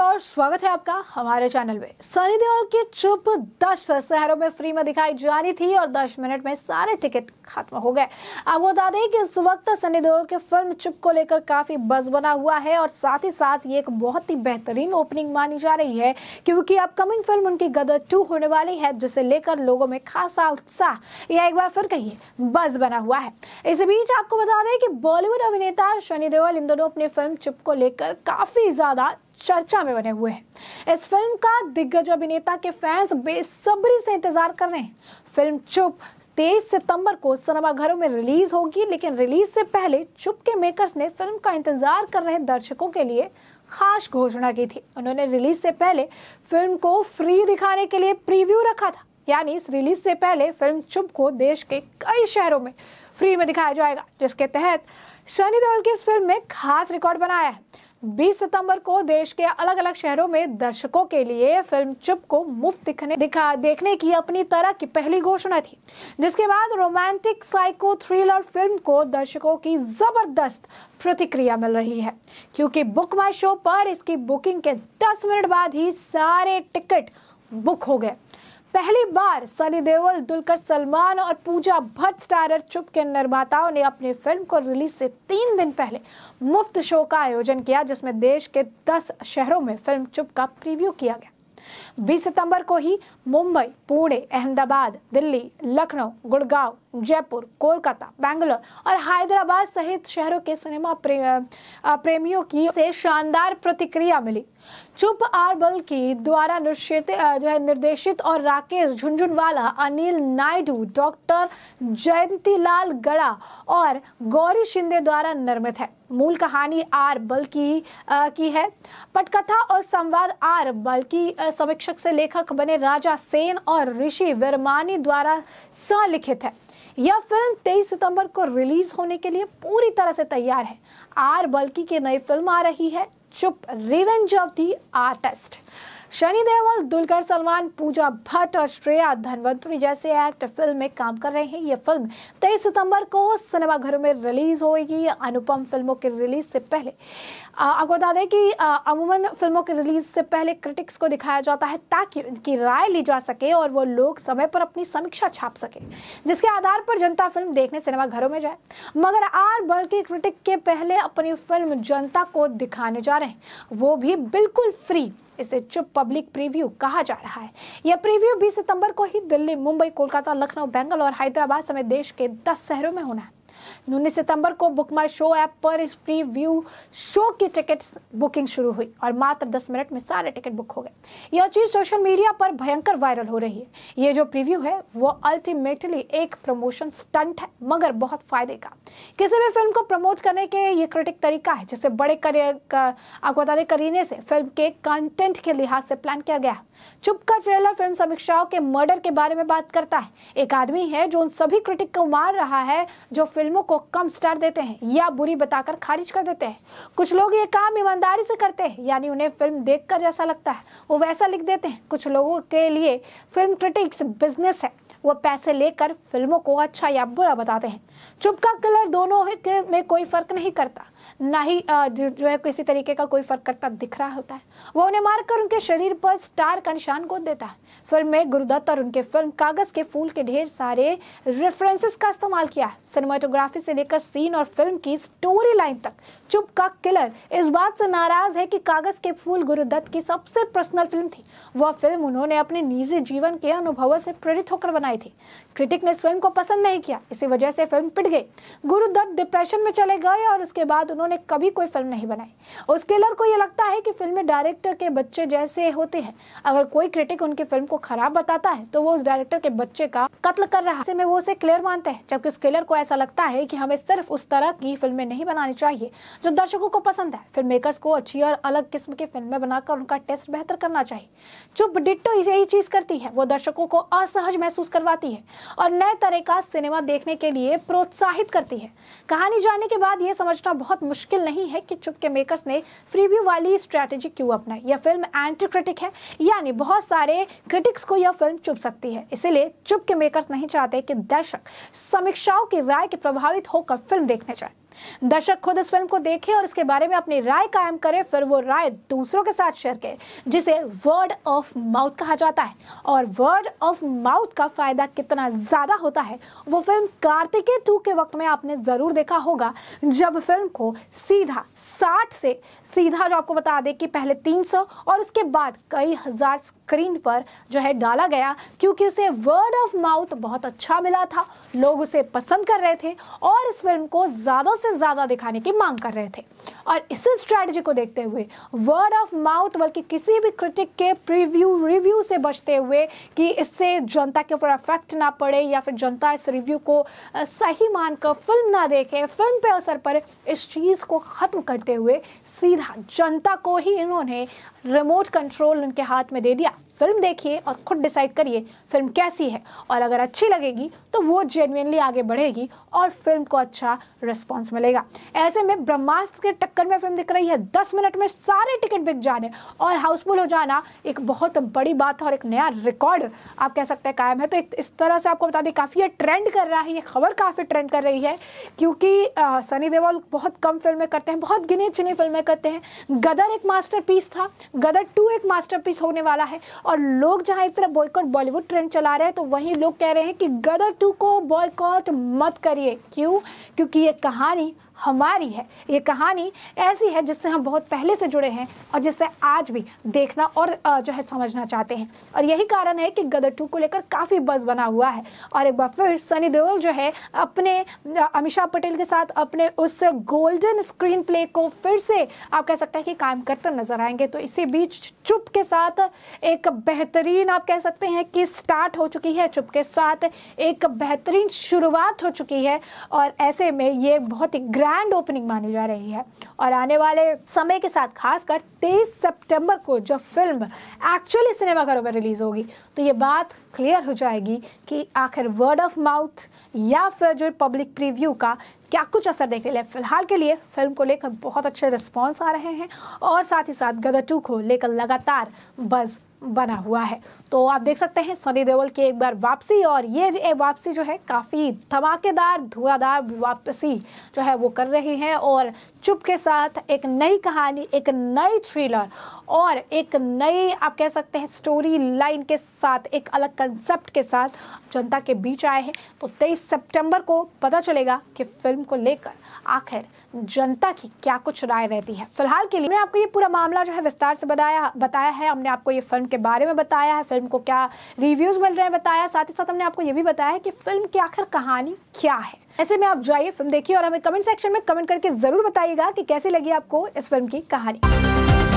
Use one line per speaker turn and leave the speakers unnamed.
और स्वागत है आपका हमारे चैनल में सनी देओल की चुप दस शहरों में फ्री में दिखाई जानी थी और दस मिनट में सारे टिकट खत्म हो गए आपको बता दें कि इस वक्त सनी देओल की फिल्म चुप को लेकर काफी बज बना हुआ है और साथ ही साथ ये एक बहुत ही बेहतरीन ओपनिंग मानी जा रही है क्योंकि अपकमिंग फिल्म उनकी गदर टू होने वाली है जिसे लेकर लोगों में खासा उत्साह या एक बार फिर कहिए बज बना हुआ है इस बीच आपको बता दें कि बॉलीवुड अभिनेता सनी देओल इन दोनों अपनी फिल्म चुप को लेकर काफी ज्यादा चर्चा में बने हुए हैं इस फिल्म का दिग्गज अभिनेता के फैंस बेसब्री से इंतजार कर रहे हैं फिल्म चुप तेईस सितंबर को सिनेमाघरों में रिलीज होगी लेकिन रिलीज से पहले चुप के मेकर्स ने फिल्म का इंतजार कर रहे दर्शकों के लिए खास घोषणा की थी उन्होंने रिलीज से पहले फिल्म को फ्री दिखाने के लिए प्रीव्यू रखा था यानी इस रिलीज से पहले फिल्म चुप को देश के कई शहरों में फ्री में दिखाया जाएगा जिसके तहत सनी देओल की इस फिल्म में खास रिकॉर्ड बनाया है 20 सितंबर को देश के अलग अलग शहरों में दर्शकों के लिए फिल्म चुप को मुफ्त दिखने दिखा देखने की अपनी तरह की पहली घोषणा थी जिसके बाद रोमांटिक साइको थ्रिलर फिल्म को दर्शकों की जबरदस्त प्रतिक्रिया मिल रही है क्योंकि बुक माई शो पर इसकी बुकिंग के 10 मिनट बाद ही सारे टिकट बुक हो गए पहली बार सनी देओल दुलकर सलमान और पूजा भट्ट स्टारर चुप के निर्माताओं ने अपनी फिल्म को रिलीज से तीन दिन पहले मुफ्त शो का आयोजन किया जिसमें देश के दस शहरों में फिल्म चुप का प्रीव्यू किया गया बीस सितंबर को ही मुंबई पुणे अहमदाबाद दिल्ली लखनऊ गुड़गांव जयपुर कोलकाता बैंगलोर और हैदराबाद सहित शहरों के सिनेमा प्रे, प्रेमियों की से शानदार प्रतिक्रिया मिली चुप आर बल की द्वारा निर्देशित जो है निर्देशित और राकेश झुंझुनवाला अनिल नायडू डॉक्टर जयंती लाल गड़ा और गौरी शिंदे द्वारा निर्मित है मूल कहानी आर बल की, है पटकथा और संवाद आर बल्कि समीक्षा शिक्षक से लेखक बने राजा सेन और ऋषि वर्मानी द्वारा सलिखित है यह फिल्म 23 सितंबर को रिलीज होने के लिए पूरी तरह से तैयार है आर बल्कि की नई फिल्म आ रही है Chup revenge of the artist Sunny Deol Dulquer Salmaan Pooja Bhatt और श्रेया धनवंतरी जैसे एक्ट फिल्म में काम कर रहे हैं ये फिल्म 23 सितंबर को सिनेमाघरों में रिलीज होगी अनुपम फिल्मों के रिलीज से पहले आपको बता दें कि अमूमन फिल्मों के रिलीज से पहले क्रिटिक्स को दिखाया जाता है ताकि उनकी राय ली जा सके और वो लोग समय पर अपनी समीक्षा छाप सके जिसके आधार पर जनता फिल्म देखने सिनेमाघरों में जाए मगर आर बल्कि क्रिटिक के पहले अपनी फिल्म जनता को दिखाने जा रहे हैं वो भी बिल्कुल फ्री इसे चुप पब्लिक प्रीव्यू कहा जा रहा है यह प्रीव्यू 20 सितंबर को ही दिल्ली मुंबई कोलकाता लखनऊ बेंगल और हैदराबाद समेत देश के 10 शहरों में होना है 19 सितंबर को बुक माई शो ऐप पर इस प्री व्यू शो की टिकट बुकिंग शुरू हुई और मात्र 10 मिनट में सारे टिकट बुक हो गए यह चीज सोशल मीडिया पर भयंकर वायरल हो रही है ये जो प्रीव्यू है वो अल्टीमेटली एक प्रमोशन स्टंट है मगर बहुत फायदे का किसी भी फिल्म को प्रमोट करने के ये क्रिटिक तरीका है जिसे बड़े करियर का आपको बता दें करीने से फिल्म के कंटेंट के लिहाज से प्लान किया गया है चुपकर ट्रेलर फिल्म समीक्षाओं के मर्डर के बारे में बात करता है एक आदमी है जो उन सभी क्रिटिक को मार रहा है जो फिल्मों को कम स्टार देते हैं या बुरी बताकर खारिज कर देते हैं कुछ लोग ये काम ईमानदारी से करते हैं यानी उन्हें फिल्म देखकर जैसा लगता है वो वैसा लिख देते हैं कुछ लोगों के लिए फिल्म क्रिटिक्स बिजनेस है वो पैसे लेकर फिल्मों को अच्छा या बुरा बताते हैं चुपका कलर दोनों में कोई फर्क नहीं करता ना ही जो है किसी तरीके का कोई फर्क करता दिख रहा होता है वो उन्हें मारकर उनके शरीर पर स्टार का निशान गोद देता है फिल्म में गुरुदत्त और उनके फिल्म कागज के फूल के ढेर सारे रेफरेंसेस का इस्तेमाल किया है सिनेमाटोग्राफी से लेकर सीन और फिल्म की स्टोरी लाइन तक चुप का किलर इस बात से नाराज है कि कागज के फूल गुरुदत्त की सबसे पर्सनल फिल्म थी वह फिल्म उन्होंने अपने निजी जीवन के अनुभवों से प्रेरित होकर बनाई थी क्रिटिक ने इस फिल्म को पसंद नहीं किया इसी वजह से फिल्म पिट गई गुरुदत्त डिप्रेशन में चले गए और उसके बाद उन्होंने उन्होंने कभी कोई फिल्म नहीं बनाई उस स्केलर को ये लगता है कि फिल्मी डायरेक्टर के बच्चे जैसे होते हैं अगर कोई क्रिटिक उनकी फिल्म को खराब बताता है तो वो उस डायरेक्टर के बच्चे का कत्ल कर रहा है में वो उसे क्लियर मानते हैं जबकि स्केलर को ऐसा लगता है की हमें सिर्फ उस तरह की फिल्में नहीं बनानी चाहिए जो दर्शकों को पसंद है फिल्म मेकर्स को अच्छी और अलग किस्म की फिल्में बनाकर उनका टेस्ट बेहतर करना चाहिए चुप डिट्टो यही चीज करती है वो दर्शकों को असहज महसूस करवाती है और नए तरह का सिनेमा देखने के लिए प्रोत्साहित करती है कहानी जानने के बाद ये समझना बहुत मुश्किल नहीं है कि चुपके मेकर्स ने फ्रीव्यू वाली स्ट्रैटेजी क्यों अपनाई यह फिल्म एंटी क्रिटिक है यानी बहुत सारे क्रिटिक्स को यह फिल्म चुप सकती है इसीलिए चुपके मेकर्स नहीं चाहते कि दर्शक समीक्षाओं की राय के प्रभावित होकर फिल्म देखने जाए दर्शक खुद इस फिल्म को देखें और इसके बारे में अपनी राय कायम करें फिर वो राय दूसरों के साथ शेयर करें जिसे वर्ड ऑफ माउथ कहा जाता है और वर्ड ऑफ माउथ का फायदा कितना ज़्यादा होता है वो फिल्म कार्तिकेय टू के वक्त में आपने ज़रूर देखा होगा जब फिल्म को सीधा साठ से सीधा जो आपको बता दें कि पहले 300 और उसके बाद कई हज़ार स्क्रीन पर जो है डाला गया क्योंकि उसे वर्ड ऑफ माउथ बहुत अच्छा मिला था लोग उसे पसंद कर रहे थे और इस फिल्म को ज़्यादा से ज़्यादा दिखाने की मांग कर रहे थे और इसी स्ट्रेटजी को देखते हुए वर्ड ऑफ माउथ बल्कि किसी भी क्रिटिक के प्रीव्यू रिव्यू से बचते हुए कि इससे जनता के ऊपर अफेक्ट ना पड़े या फिर जनता इस रिव्यू को सही मानकर फिल्म ना देखे फिल्म पे असर पड़े इस चीज़ को ख़त्म करते हुए सीधा जनता को ही इन्होंने रिमोट कंट्रोल उनके हाथ में दे दिया फिल्म देखिए और खुद डिसाइड करिए फिल्म कैसी है और अगर अच्छी लगेगी तो वो जेन्यनली आगे बढ़ेगी और फिल्म को अच्छा रिस्पॉन्स मिलेगा ऐसे में ब्रह्मास्त्र के टक्कर में फिल्म दिख रही है दस मिनट में सारे टिकट बिक जाने और हाउसफुल हो जाना एक बहुत बड़ी बात है और एक नया रिकॉर्ड आप कह सकते हैं कायम है तो इस तरह से आपको बता दें काफ़ी ये ट्रेंड कर रहा है ये खबर काफ़ी ट्रेंड कर रही है क्योंकि सनी देवल बहुत कम फिल्में करते हैं बहुत गिनी चुनी फिल्में करते हैं गदर एक मास्टर था गदर टू एक मास्टरपीस होने वाला है और लोग जहां एक तरफ बॉयकॉट बॉलीवुड ट्रेंड चला रहे हैं तो वहीं लोग कह रहे हैं कि गदर टू को बॉयकॉट मत करिए क्यों क्योंकि ये कहानी हमारी है ये कहानी ऐसी है जिससे हम बहुत पहले से जुड़े हैं और जिससे आज भी देखना और जो है समझना चाहते हैं और यही कारण है कि गदर टू को लेकर काफ़ी बस बना हुआ है और एक बार फिर सनी देओल जो है अपने अमिशा पटेल के साथ अपने उस गोल्डन स्क्रीन प्ले को फिर से आप कह सकते हैं कि कायम करते नजर आएंगे तो इसी बीच चुप के साथ एक बेहतरीन आप कह सकते हैं कि स्टार्ट हो चुकी है चुप के साथ एक बेहतरीन शुरुआत हो चुकी है और ऐसे में ये बहुत ही ग्रैंड ओपनिंग मानी जा रही है और आने वाले समय के साथ खासकर 23 सितंबर को जब फिल्म एक्चुअली सिनेमाघरों में रिलीज होगी तो ये बात क्लियर हो जाएगी कि आखिर वर्ड ऑफ माउथ या फिर जो पब्लिक प्रीव्यू का क्या कुछ असर देखने लिया फिलहाल के लिए फिल्म को लेकर बहुत अच्छे रिस्पॉन्स आ रहे हैं और साथ ही साथ गदर टू को लेकर लगातार बस बना हुआ है तो आप देख सकते हैं सनी देओल की एक बार वापसी और ये जो वापसी जो है काफ़ी धमाकेदार धुआंधार वापसी जो है वो कर रही हैं और चुप के साथ एक नई कहानी एक नई थ्रिलर और एक नई आप कह सकते हैं स्टोरी लाइन के साथ एक अलग कंसेप्ट के साथ जनता के बीच आए हैं तो 23 सितंबर को पता चलेगा कि फिल्म को लेकर आखिर जनता की क्या कुछ राय रहती है फिलहाल के लिए हमने आपको ये पूरा मामला जो है विस्तार से बताया बताया है हमने आपको ये फिल्म के बारे में बताया है फिल्म को क्या रिव्यूज मिल रहे हैं बताया साथ ही साथ हमने आपको ये भी बताया है कि फिल्म की आखिर कहानी क्या है ऐसे में आप जाइए फिल्म देखिए और हमें कमेंट सेक्शन में कमेंट करके जरूर बताइएगा कि कैसे लगी आपको इस फिल्म की कहानी